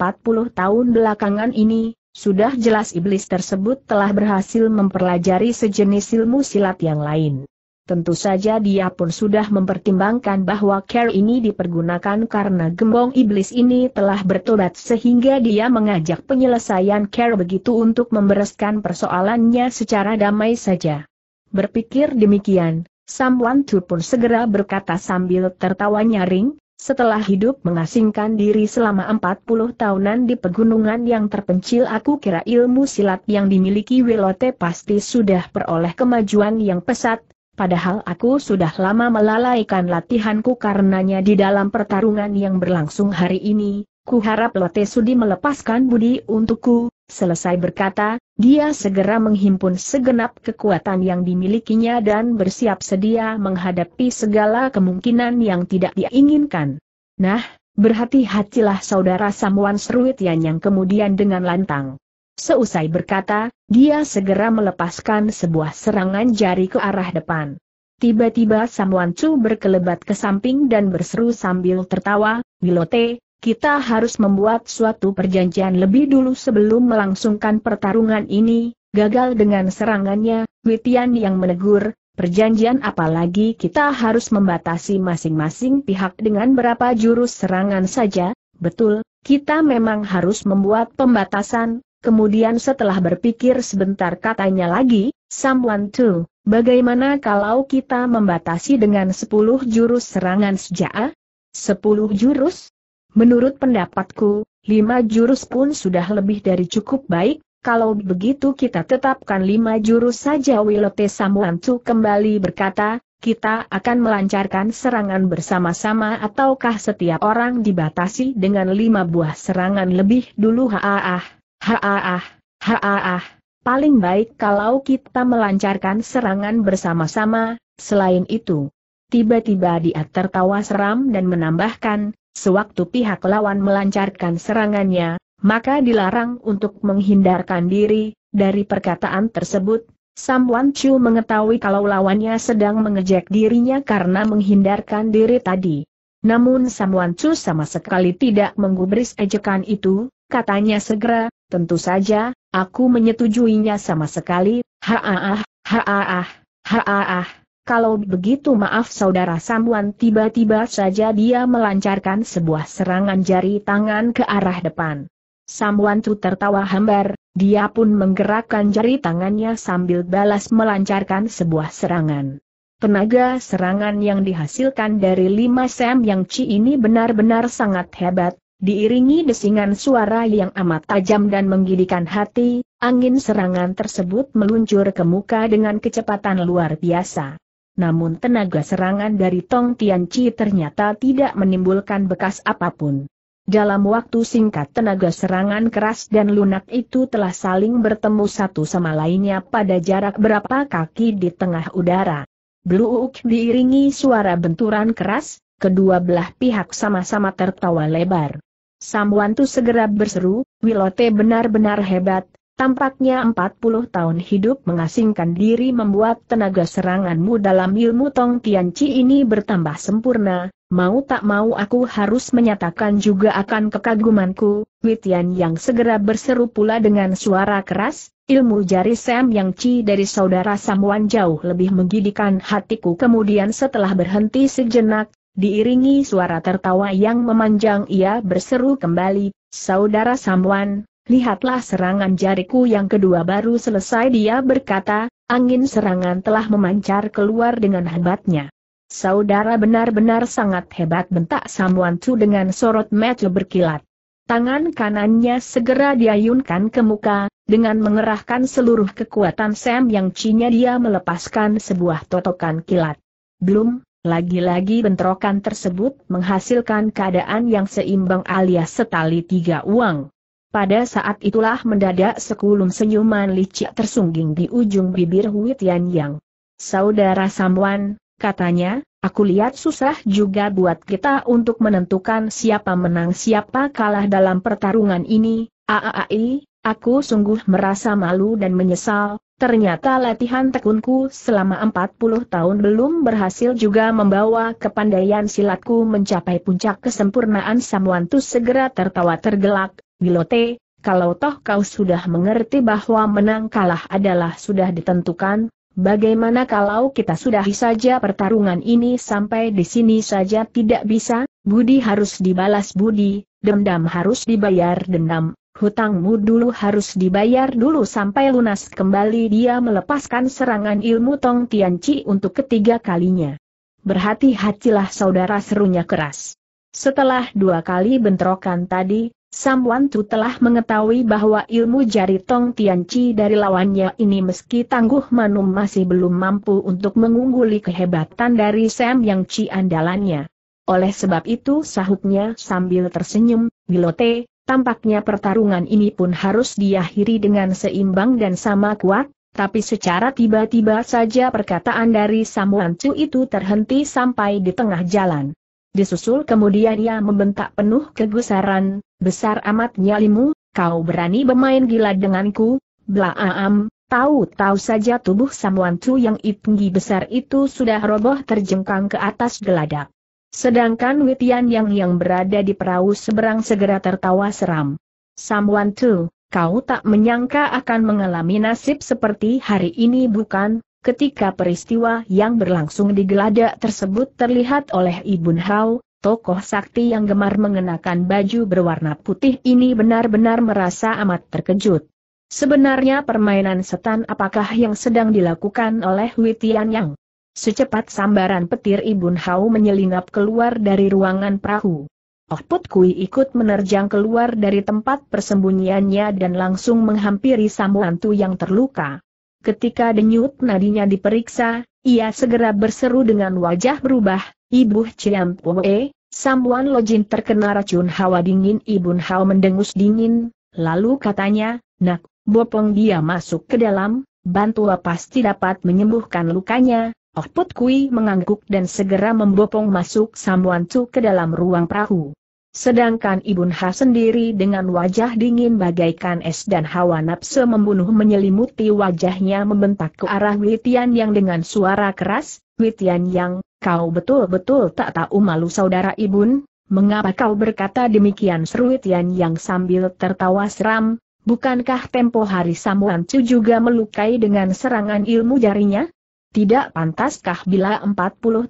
tahun belakangan ini, sudah jelas iblis tersebut telah berhasil mempelajari sejenis ilmu silat yang lain. Tentu saja dia pun sudah mempertimbangkan bahwa care ini dipergunakan karena gembong iblis ini telah bertobat sehingga dia mengajak penyelesaian care begitu untuk membereskan persoalannya secara damai saja. Berpikir demikian, Sam Tu pun segera berkata sambil tertawa nyaring, setelah hidup mengasingkan diri selama 40 tahunan di pegunungan yang terpencil aku kira ilmu silat yang dimiliki Wilote pasti sudah peroleh kemajuan yang pesat, Padahal aku sudah lama melalaikan latihanku karenanya di dalam pertarungan yang berlangsung hari ini, ku harap Lote Sudi melepaskan budi untukku. Selesai berkata, dia segera menghimpun segenap kekuatan yang dimilikinya dan bersiap sedia menghadapi segala kemungkinan yang tidak diinginkan. Nah, berhati-hatilah saudara Samuan Seruit yang kemudian dengan lantang. Seusai berkata, dia segera melepaskan sebuah serangan jari ke arah depan. Tiba-tiba Samuan Chu berkelebat ke samping dan berseru sambil tertawa, Wilote, kita harus membuat suatu perjanjian lebih dulu sebelum melangsungkan pertarungan ini, gagal dengan serangannya, Witian yang menegur, perjanjian apalagi kita harus membatasi masing-masing pihak dengan berapa jurus serangan saja, betul, kita memang harus membuat pembatasan, Kemudian setelah berpikir sebentar katanya lagi, Someone to, bagaimana kalau kita membatasi dengan sepuluh jurus serangan sejaa? Sepuluh jurus? Menurut pendapatku, lima jurus pun sudah lebih dari cukup baik, kalau begitu kita tetapkan lima jurus saja Wilote Someone to kembali berkata, kita akan melancarkan serangan bersama-sama ataukah setiap orang dibatasi dengan lima buah serangan lebih dulu haah. Haaah, haaah, paling baik kalau kita melancarkan serangan bersama-sama, selain itu. Tiba-tiba dia tertawa seram dan menambahkan, sewaktu pihak lawan melancarkan serangannya, maka dilarang untuk menghindarkan diri, dari perkataan tersebut, Sam Wan Chu mengetahui kalau lawannya sedang mengejek dirinya karena menghindarkan diri tadi. Namun Sam Wan Chu sama sekali tidak menggubris ejekan itu, katanya segera, Tentu saja, aku menyetujuinya sama sekali, haaah, haaah, haaah. Kalau begitu maaf saudara Samuan tiba-tiba saja dia melancarkan sebuah serangan jari tangan ke arah depan. Samuan Tu tertawa hambar, dia pun menggerakkan jari tangannya sambil balas melancarkan sebuah serangan. Tenaga serangan yang dihasilkan dari lima sem yang Chi ini benar-benar sangat hebat, Diiringi desingan suara yang amat tajam dan menggidikan hati, angin serangan tersebut meluncur ke muka dengan kecepatan luar biasa. Namun tenaga serangan dari Tong Tianci ternyata tidak menimbulkan bekas apapun. Dalam waktu singkat tenaga serangan keras dan lunak itu telah saling bertemu satu sama lainnya pada jarak berapa kaki di tengah udara. Bluuk diiringi suara benturan keras, kedua belah pihak sama-sama tertawa lebar. Samwantu segera berseru, Wilote benar-benar hebat, tampaknya 40 tahun hidup mengasingkan diri membuat tenaga seranganmu dalam ilmu Tong Chi ini bertambah sempurna, mau tak mau aku harus menyatakan juga akan kekagumanku, Witian yang segera berseru pula dengan suara keras, ilmu jari Sam Yang Chi dari saudara Samuan jauh lebih menggidikan hatiku kemudian setelah berhenti sejenak, Diiringi suara tertawa yang memanjang ia berseru kembali, Saudara Samwan, lihatlah serangan jariku yang kedua baru selesai dia berkata, angin serangan telah memancar keluar dengan hebatnya. Saudara benar-benar sangat hebat bentak Samwan Chu dengan sorot mata berkilat. Tangan kanannya segera diayunkan ke muka, dengan mengerahkan seluruh kekuatan Sam yang cinya dia melepaskan sebuah totokan kilat. Belum, lagi-lagi bentrokan tersebut menghasilkan keadaan yang seimbang alias setali tiga uang. Pada saat itulah mendadak sekulum senyuman licik tersungging di ujung bibir Hui Yang. Saudara Samuan, katanya, aku lihat susah juga buat kita untuk menentukan siapa menang siapa kalah dalam pertarungan ini, AAI, aku sungguh merasa malu dan menyesal, Ternyata latihan tekunku selama 40 tahun belum berhasil juga membawa kepandaian silatku mencapai puncak kesempurnaan Samwantu segera tertawa tergelak, Wilote, kalau toh kau sudah mengerti bahwa menang kalah adalah sudah ditentukan, bagaimana kalau kita sudahi saja pertarungan ini sampai di sini saja tidak bisa, budi harus dibalas budi, dendam harus dibayar dendam, Hutangmu dulu harus dibayar dulu sampai lunas kembali dia melepaskan serangan ilmu Tong Tian Chi untuk ketiga kalinya. Berhati-hatilah saudara serunya keras. Setelah dua kali bentrokan tadi, Sam Wan Tu telah mengetahui bahwa ilmu jari Tong Tian Chi dari lawannya ini meski tangguh Manum masih belum mampu untuk mengungguli kehebatan dari Sam Yang Ci andalannya. Oleh sebab itu sahutnya sambil tersenyum, Bilote, tampaknya pertarungan ini pun harus diakhiri dengan seimbang dan sama kuat, tapi secara tiba-tiba saja perkataan dari Samuan Chu itu terhenti sampai di tengah jalan. Disusul kemudian ia membentak penuh kegusaran, besar amat nyalimu, kau berani bermain gila denganku, blaaam, tahu-tahu saja tubuh Samuan Chu yang tinggi besar itu sudah roboh terjengkang ke atas geladak. Sedangkan Witian Yang yang berada di perahu seberang segera tertawa seram. Samwan Tu, kau tak menyangka akan mengalami nasib seperti hari ini bukan? Ketika peristiwa yang berlangsung di geladak tersebut terlihat oleh Ibu Hao, tokoh sakti yang gemar mengenakan baju berwarna putih ini benar-benar merasa amat terkejut. Sebenarnya permainan setan apakah yang sedang dilakukan oleh Witian Yang? Secepat sambaran petir Ibun hau menyelinap keluar dari ruangan perahu. Oh Put Kui ikut menerjang keluar dari tempat persembunyiannya dan langsung menghampiri Samuantu yang terluka. Ketika denyut nadinya diperiksa, ia segera berseru dengan wajah berubah, Ibu Ciam Poe, Samuan Lojin terkena racun hawa dingin Ibun hau mendengus dingin, lalu katanya, nak, bopong dia masuk ke dalam, bantua pasti dapat menyembuhkan lukanya, Oh Put Kui mengangguk dan segera membopong masuk Samuan Tu ke dalam ruang perahu. Sedangkan Ibun Ha sendiri dengan wajah dingin bagaikan es dan hawa nafsu membunuh menyelimuti wajahnya membentak ke arah Witian yang dengan suara keras, Witian yang, kau betul-betul tak tahu malu saudara Ibun, mengapa kau berkata demikian seru Witian yang sambil tertawa seram, bukankah tempo hari Samuan Tu juga melukai dengan serangan ilmu jarinya? Tidak pantaskah bila 40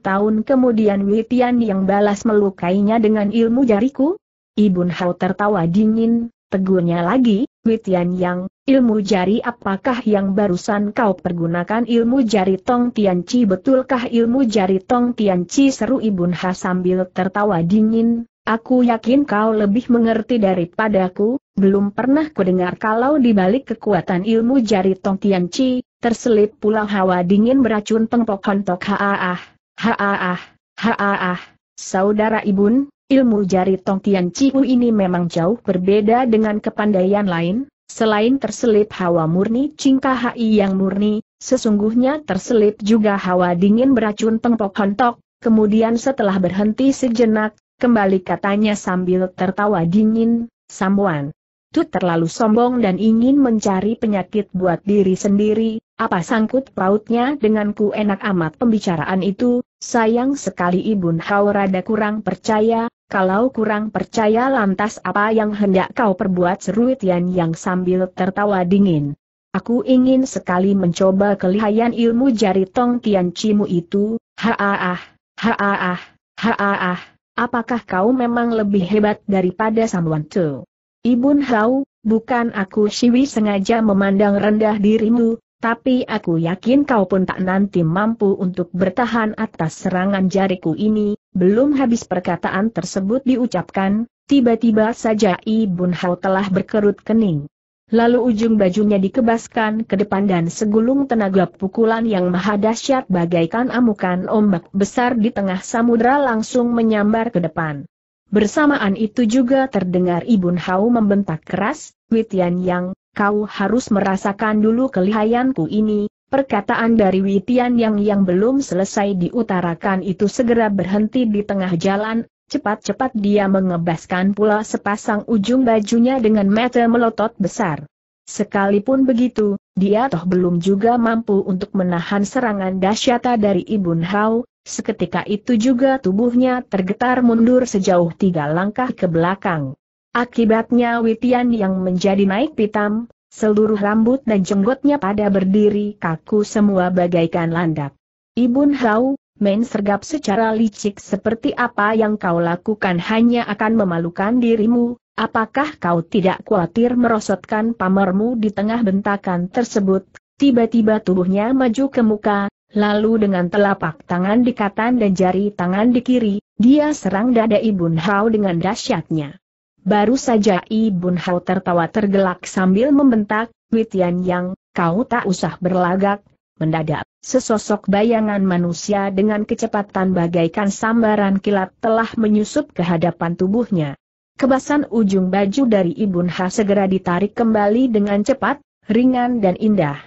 tahun kemudian Witian yang balas melukainya dengan ilmu jariku? Ibun Hao tertawa dingin, tegurnya lagi, Witian yang, ilmu jari apakah yang barusan kau pergunakan ilmu jari Tong Tian Chi? betulkah ilmu jari Tong Tian Chi? seru Ibun Ha sambil tertawa dingin, aku yakin kau lebih mengerti daripadaku, belum pernah dengar kalau di balik kekuatan ilmu jari Tong Tian Chi, terselip pula hawa dingin beracun pengpokon tok haaah, haaah, haaah. Saudara Ibun, ilmu jari Tong Tian ini memang jauh berbeda dengan kepandaian lain, selain terselip hawa murni cingka hai yang murni, sesungguhnya terselip juga hawa dingin beracun pengpokon tok, kemudian setelah berhenti sejenak, kembali katanya sambil tertawa dingin, Samuan, itu terlalu sombong dan ingin mencari penyakit buat diri sendiri, apa sangkut pautnya denganku enak amat pembicaraan itu, sayang sekali ibu, Hao rada kurang percaya, kalau kurang percaya lantas apa yang hendak kau perbuat seru Tian yang sambil tertawa dingin. Aku ingin sekali mencoba kelihayan ilmu jari Tong Tian Cimu itu, haaah, haaah, haaah, apakah kau memang lebih hebat daripada Samuan Tu? Ibun Hau, bukan aku Siwi sengaja memandang rendah dirimu, tapi aku yakin kau pun tak nanti mampu untuk bertahan atas serangan jariku ini, belum habis perkataan tersebut diucapkan, tiba-tiba saja Ibun Hau telah berkerut kening. Lalu ujung bajunya dikebaskan ke depan dan segulung tenaga pukulan yang maha dahsyat bagaikan amukan ombak besar di tengah samudra langsung menyambar ke depan. Bersamaan itu juga terdengar Ibun hau membentak keras, Witian Yang, kau harus merasakan dulu kelihayanku ini, perkataan dari Witian Yang yang belum selesai diutarakan itu segera berhenti di tengah jalan, cepat-cepat dia mengebaskan pula sepasang ujung bajunya dengan mata melotot besar. Sekalipun begitu, dia toh belum juga mampu untuk menahan serangan dasyata dari Ibun hau. Seketika itu juga tubuhnya tergetar mundur sejauh tiga langkah ke belakang. Akibatnya Witian yang menjadi naik pitam, seluruh rambut dan jenggotnya pada berdiri kaku semua bagaikan landak. Ibun Hau, main sergap secara licik seperti apa yang kau lakukan hanya akan memalukan dirimu, apakah kau tidak khawatir merosotkan pamermu di tengah bentakan tersebut, Tiba-tiba tubuhnya maju ke muka, Lalu dengan telapak tangan di kanan dan jari tangan di kiri, dia serang dada Ibun Hao dengan dahsyatnya. Baru saja Ibun Hao tertawa tergelak sambil membentak, Witian Yang, kau tak usah berlagak, Mendadak, sesosok bayangan manusia dengan kecepatan bagaikan sambaran kilat telah menyusup ke hadapan tubuhnya. Kebasan ujung baju dari Ibun Hao segera ditarik kembali dengan cepat, ringan dan indah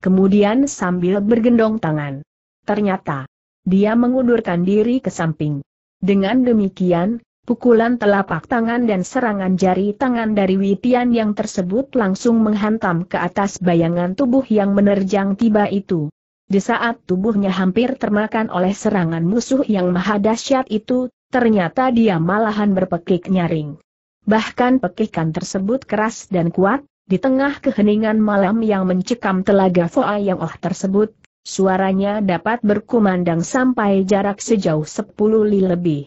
kemudian sambil bergendong tangan. Ternyata, dia mengundurkan diri ke samping. Dengan demikian, pukulan telapak tangan dan serangan jari tangan dari Witian yang tersebut langsung menghantam ke atas bayangan tubuh yang menerjang tiba itu. Di saat tubuhnya hampir termakan oleh serangan musuh yang maha dahsyat itu, ternyata dia malahan berpekik nyaring. Bahkan pekikan tersebut keras dan kuat, di tengah keheningan malam yang mencekam telaga Foa yang oh tersebut, suaranya dapat berkumandang sampai jarak sejauh sepuluh li lebih.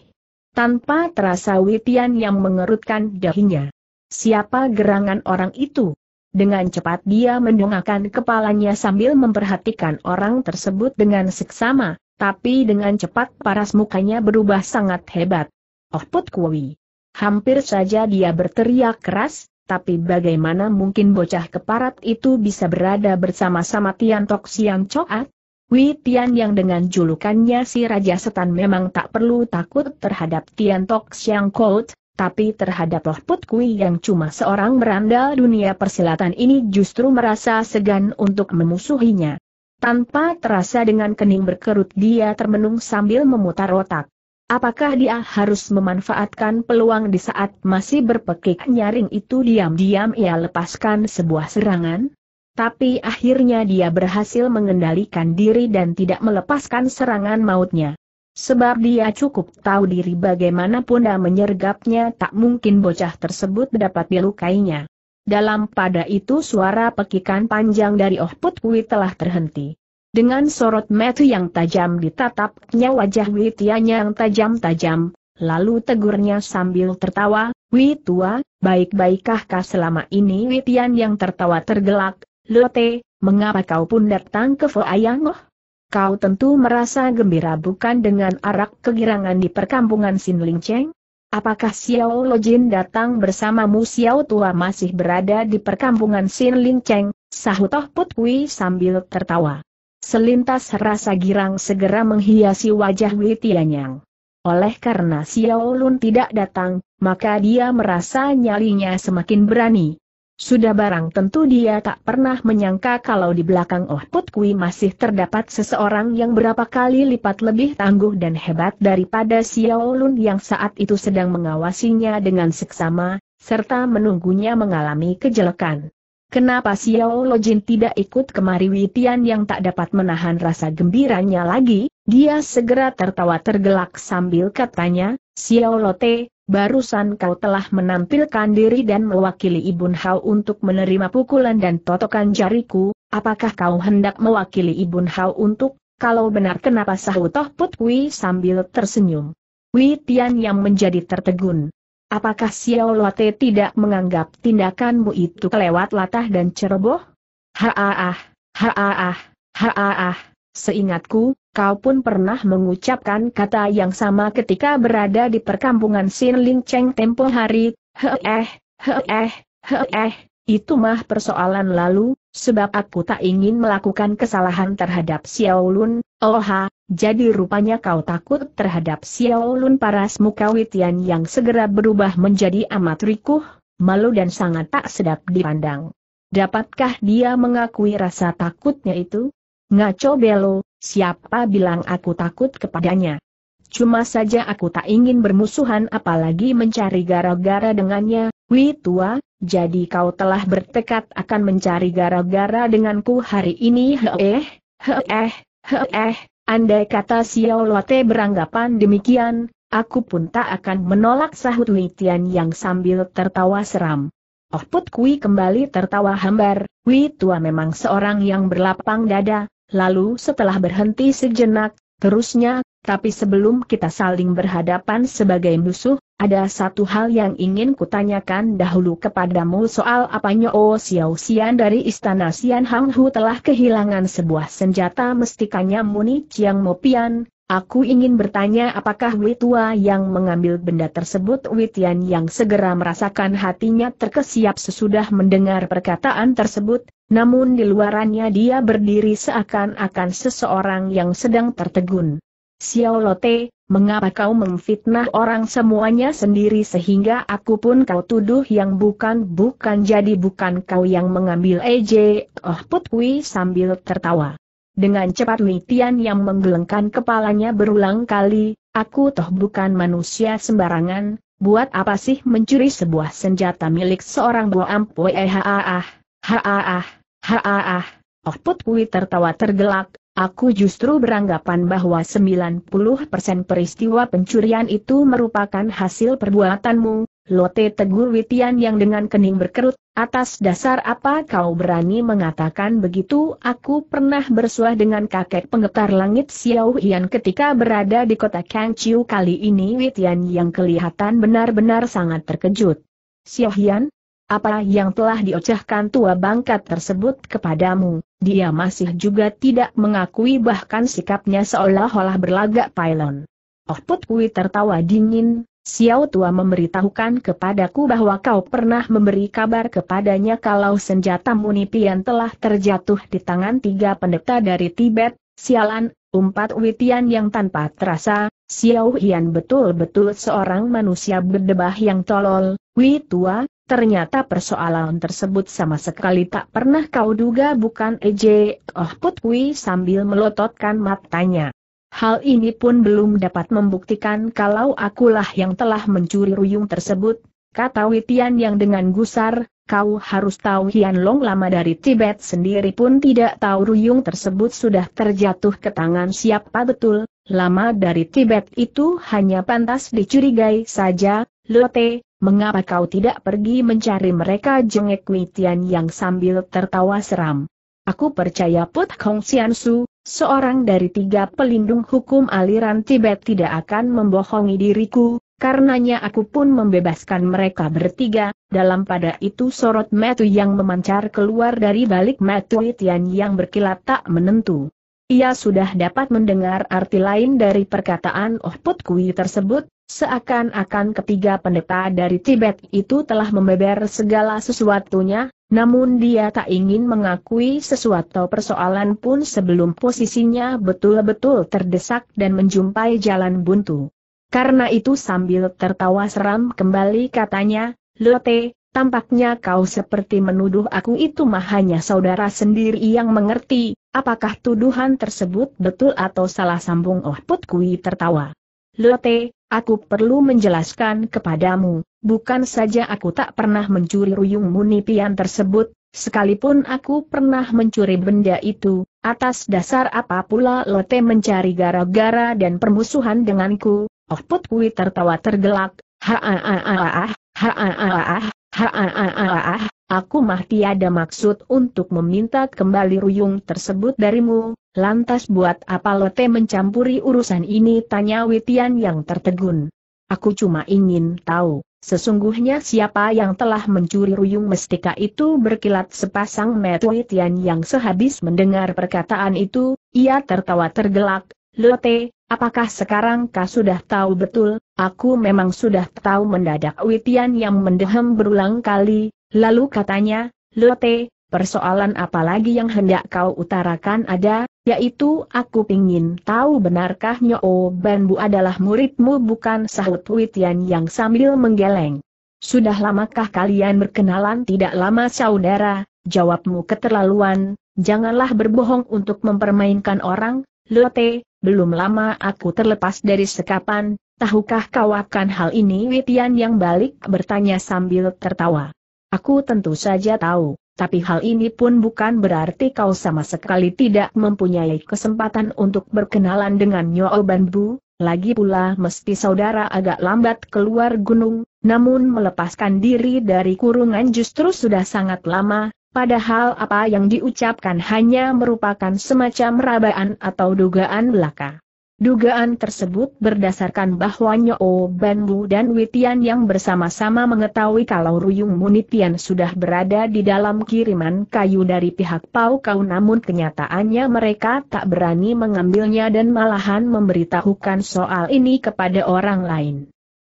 Tanpa terasa Witian yang mengerutkan dahinya. Siapa gerangan orang itu? Dengan cepat dia mendongakkan kepalanya sambil memperhatikan orang tersebut dengan seksama, tapi dengan cepat paras mukanya berubah sangat hebat. Oh put kui. Hampir saja dia berteriak keras, tapi bagaimana mungkin bocah keparat itu bisa berada bersama-sama Tian Tok Siang Coat? Wei Tian yang dengan julukannya si Raja Setan memang tak perlu takut terhadap Tian Tok Siang Coat, tapi terhadap Loh Put Kui yang cuma seorang berandal dunia persilatan ini justru merasa segan untuk memusuhinya. Tanpa terasa dengan kening berkerut dia termenung sambil memutar otak. Apakah dia harus memanfaatkan peluang di saat masih berpekik nyaring itu diam-diam ia lepaskan sebuah serangan? Tapi akhirnya dia berhasil mengendalikan diri dan tidak melepaskan serangan mautnya. Sebab dia cukup tahu diri bagaimanapun dia menyergapnya tak mungkin bocah tersebut dapat dilukainya. Dalam pada itu suara pekikan panjang dari Oh Putwi telah terhenti. Dengan sorot mata yang tajam ditatapnya wajah Witianya yang tajam-tajam, lalu tegurnya sambil tertawa, Witua, baik-baikkah kah selama ini Witian yang tertawa tergelak, Lote, mengapa kau pun datang ke Foayangoh? Kau tentu merasa gembira bukan dengan arak kegirangan di perkampungan Sin Ling Cheng? Apakah Xiao Jin datang bersamamu Xiao Tua masih berada di perkampungan Sin Ling Cheng, sahut Oh sambil tertawa. Selintas rasa girang segera menghiasi wajah Wei Oleh karena Xiao Lun tidak datang, maka dia merasa nyalinya semakin berani. Sudah barang tentu dia tak pernah menyangka kalau di belakang Oh Put Kui masih terdapat seseorang yang berapa kali lipat lebih tangguh dan hebat daripada Xiao Lun yang saat itu sedang mengawasinya dengan seksama, serta menunggunya mengalami kejelekan. Kenapa Xiao Lojin tidak ikut kemari Witian yang tak dapat menahan rasa gembiranya lagi? Dia segera tertawa tergelak sambil katanya, Xiao Lote, barusan kau telah menampilkan diri dan mewakili Ibun Hao untuk menerima pukulan dan totokan jariku, apakah kau hendak mewakili Ibun Hao untuk, kalau benar kenapa sahut Toh sambil tersenyum. Witian yang menjadi tertegun. Apakah Xiao Lote tidak menganggap tindakanmu itu kelewat latah dan ceroboh? Haaah, haaah, haaah, seingatku, kau pun pernah mengucapkan kata yang sama ketika berada di perkampungan Sin Ling Cheng tempo hari, heeh, heeh, heeh, itu mah persoalan lalu, sebab aku tak ingin melakukan kesalahan terhadap Xiao Lun, oh ha, jadi rupanya kau takut terhadap Xiaolun paras muka Witian yang segera berubah menjadi amat rikuh, malu dan sangat tak sedap dipandang. Dapatkah dia mengakui rasa takutnya itu? Ngaco belo, siapa bilang aku takut kepadanya? Cuma saja aku tak ingin bermusuhan apalagi mencari gara-gara dengannya, Wi tua, jadi kau telah bertekad akan mencari gara-gara denganku hari ini heeh, heeh, heeh, Andai kata Xiao Lote beranggapan demikian, aku pun tak akan menolak sahut Wei Tian yang sambil tertawa seram. Oh Put Kui kembali tertawa hambar, Wei Tua memang seorang yang berlapang dada, lalu setelah berhenti sejenak, terusnya, tapi sebelum kita saling berhadapan sebagai musuh, ada satu hal yang ingin kutanyakan dahulu kepadamu soal apanya Oh Xiao Xian dari Istana Xian Hang Hu telah kehilangan sebuah senjata mestikanya Muni Chiang Mopian. Aku ingin bertanya apakah Wei Tua yang mengambil benda tersebut Wei Tian yang segera merasakan hatinya terkesiap sesudah mendengar perkataan tersebut, namun di luarannya dia berdiri seakan-akan seseorang yang sedang tertegun. Xiao Lote, Mengapa kau memfitnah orang semuanya sendiri sehingga aku pun kau tuduh yang bukan-bukan jadi bukan kau yang mengambil EJ, oh Putwi sambil tertawa. Dengan cepat Litian yang menggelengkan kepalanya berulang kali, aku toh bukan manusia sembarangan, buat apa sih mencuri sebuah senjata milik seorang buah ha, ha, ah, ha, haah, haah, haah, oh Put tertawa tergelak, Aku justru beranggapan bahwa 90% peristiwa pencurian itu merupakan hasil perbuatanmu, Lote tegur Witian yang dengan kening berkerut, atas dasar apa kau berani mengatakan begitu aku pernah bersuah dengan kakek pengetar langit Xiao Hian ketika berada di kota Kangchiu kali ini Witian yang kelihatan benar-benar sangat terkejut. Xiao Hian, apa yang telah diocahkan tua bangkat tersebut kepadamu? dia masih juga tidak mengakui bahkan sikapnya seolah-olah berlagak pylon. Oh Put Kui tertawa dingin, Xiao Tua memberitahukan kepadaku bahwa kau pernah memberi kabar kepadanya kalau senjata munipian telah terjatuh di tangan tiga pendeta dari Tibet, sialan, umpat Witian yang tanpa terasa, Xiao Hian betul-betul seorang manusia berdebah yang tolol, Kui Tua, Ternyata persoalan tersebut sama sekali tak pernah kau duga bukan Ej? oh Putwi sambil melototkan matanya. Hal ini pun belum dapat membuktikan kalau akulah yang telah mencuri ruyung tersebut, kata Witian yang dengan gusar, kau harus tahu Hian Long lama dari Tibet sendiri pun tidak tahu ruyung tersebut sudah terjatuh ke tangan siapa betul, lama dari Tibet itu hanya pantas dicurigai saja, Lote, mengapa kau tidak pergi mencari mereka jengek Witian yang sambil tertawa seram. Aku percaya Put Kong Su, seorang dari tiga pelindung hukum aliran Tibet tidak akan membohongi diriku, karenanya aku pun membebaskan mereka bertiga, dalam pada itu sorot metu yang memancar keluar dari balik metu Witian yang berkilat tak menentu. Ia sudah dapat mendengar arti lain dari perkataan Oh Put Kui tersebut, seakan-akan ketiga pendeta dari Tibet itu telah membeber segala sesuatunya, namun dia tak ingin mengakui sesuatu persoalan pun sebelum posisinya betul-betul terdesak dan menjumpai jalan buntu. Karena itu sambil tertawa seram kembali katanya, Lote, tampaknya kau seperti menuduh aku itu mah hanya saudara sendiri yang mengerti, Apakah tuduhan tersebut betul atau salah sambung Oh Put Kui tertawa. Lote, aku perlu menjelaskan kepadamu, bukan saja aku tak pernah mencuri ruyung munipian tersebut, sekalipun aku pernah mencuri benda itu, atas dasar apa pula Lote mencari gara-gara dan permusuhan denganku, Oh Put Kui tertawa tergelak, ha ha ha ha ha ha ha ha ha ha ha ha Aku mah tiada maksud untuk meminta kembali ruyung tersebut darimu, lantas buat apa lote mencampuri urusan ini tanya Witian yang tertegun. Aku cuma ingin tahu, sesungguhnya siapa yang telah mencuri ruyung mestika itu berkilat sepasang met Witian yang sehabis mendengar perkataan itu, ia tertawa tergelak, Lote, apakah sekarang kau sudah tahu betul? Aku memang sudah tahu mendadak Witian yang mendehem berulang kali, Lalu katanya, Lote, persoalan apa lagi yang hendak kau utarakan ada, yaitu aku ingin tahu benarkah Nyo Banbu adalah muridmu bukan sahut Witian yang sambil menggeleng. Sudah lamakah kalian berkenalan tidak lama saudara, jawabmu keterlaluan, janganlah berbohong untuk mempermainkan orang, Lote, belum lama aku terlepas dari sekapan, tahukah kau akan hal ini Witian yang balik bertanya sambil tertawa. Aku tentu saja tahu, tapi hal ini pun bukan berarti kau sama sekali tidak mempunyai kesempatan untuk berkenalan dengan Nyo Obanbu. lagi pula mesti saudara agak lambat keluar gunung, namun melepaskan diri dari kurungan justru sudah sangat lama, padahal apa yang diucapkan hanya merupakan semacam rabaan atau dugaan belaka. Dugaan tersebut berdasarkan bahwa Nyo Banbu dan Witian yang bersama-sama mengetahui kalau Ruyung Munitian sudah berada di dalam kiriman kayu dari pihak Pau Kau namun kenyataannya mereka tak berani mengambilnya dan malahan memberitahukan soal ini kepada orang lain.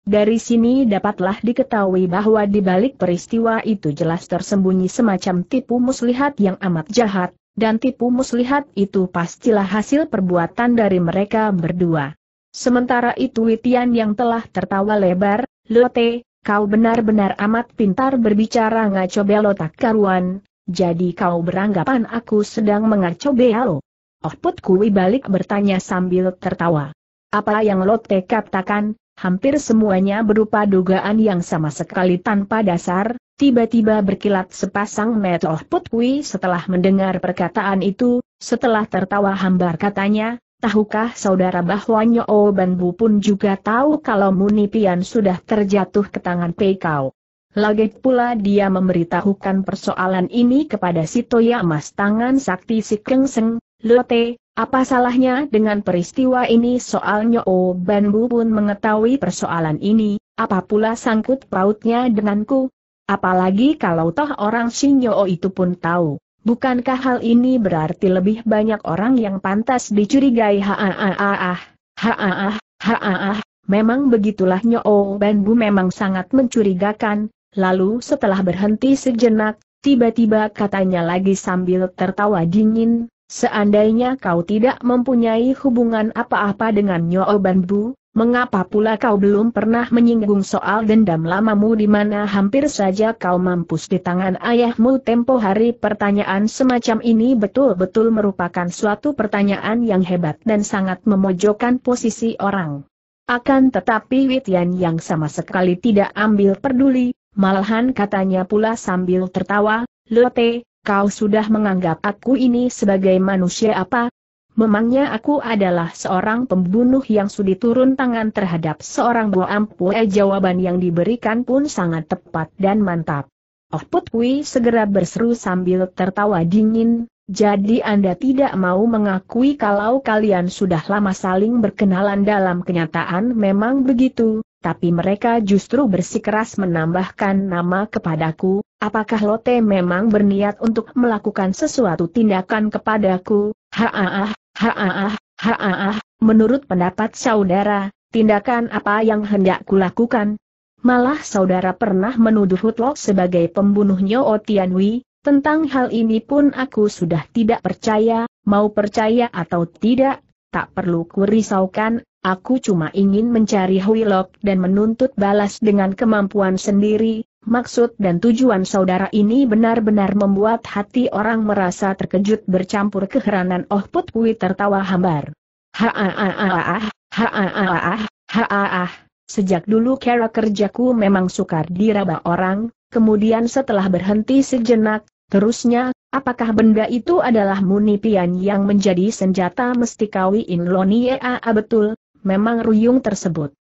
Dari sini dapatlah diketahui bahwa di balik peristiwa itu jelas tersembunyi semacam tipu muslihat yang amat jahat, dan tipu muslihat itu pastilah hasil perbuatan dari mereka berdua. Sementara itu Witian yang telah tertawa lebar, Lote, kau benar-benar amat pintar berbicara ngaco belotak karuan, jadi kau beranggapan aku sedang mengaco belo. Oh put balik bertanya sambil tertawa. Apa yang Lote katakan, hampir semuanya berupa dugaan yang sama sekali tanpa dasar, Tiba-tiba berkilat sepasang mata putwi setelah mendengar perkataan itu, setelah tertawa hambar katanya, tahukah saudara bahwa Nyo Banbu pun juga tahu kalau Munipian sudah terjatuh ke tangan Pekau. Lagi pula dia memberitahukan persoalan ini kepada si Toya Mas Tangan Sakti si Kengseng, Lote, apa salahnya dengan peristiwa ini soal Nyo Banbu pun mengetahui persoalan ini, apa pula sangkut pautnya denganku, Apalagi kalau toh orang Shinyo itu pun tahu. Bukankah hal ini berarti lebih banyak orang yang pantas dicurigai haaah, haaah, haaah, memang begitulah Nyo Banbu memang sangat mencurigakan, lalu setelah berhenti sejenak, tiba-tiba katanya lagi sambil tertawa dingin, seandainya kau tidak mempunyai hubungan apa-apa dengan Nyo Banbu, Mengapa pula kau belum pernah menyinggung soal dendam lamamu di mana hampir saja kau mampus di tangan ayahmu tempo hari? Pertanyaan semacam ini betul-betul merupakan suatu pertanyaan yang hebat dan sangat memojokkan posisi orang. Akan tetapi Witian yang sama sekali tidak ambil peduli, malahan katanya pula sambil tertawa, Lote, kau sudah menganggap aku ini sebagai manusia apa, memangnya aku adalah seorang pembunuh yang sudi turun tangan terhadap seorang Bo Eh, jawaban yang diberikan pun sangat tepat dan mantap. Oh putwi, segera berseru sambil tertawa dingin, jadi Anda tidak mau mengakui kalau kalian sudah lama saling berkenalan dalam kenyataan memang begitu, tapi mereka justru bersikeras menambahkan nama kepadaku, apakah Lote memang berniat untuk melakukan sesuatu tindakan kepadaku? Haah, Haaah, haaah, menurut pendapat saudara, tindakan apa yang hendak kulakukan? Malah saudara pernah menuduh Hutlok sebagai pembunuhnya Tianwi, tentang hal ini pun aku sudah tidak percaya, mau percaya atau tidak, tak perlu kurisaukan, aku cuma ingin mencari Hui Lok dan menuntut balas dengan kemampuan sendiri, Maksud dan tujuan saudara ini benar-benar membuat hati orang merasa terkejut bercampur keheranan Oh Put tertawa hambar. ha-ah-ah. sejak dulu kera kerjaku memang sukar diraba orang, kemudian setelah berhenti sejenak, terusnya, apakah benda itu adalah munipian yang menjadi senjata mesti kawi in a betul, memang ruyung tersebut.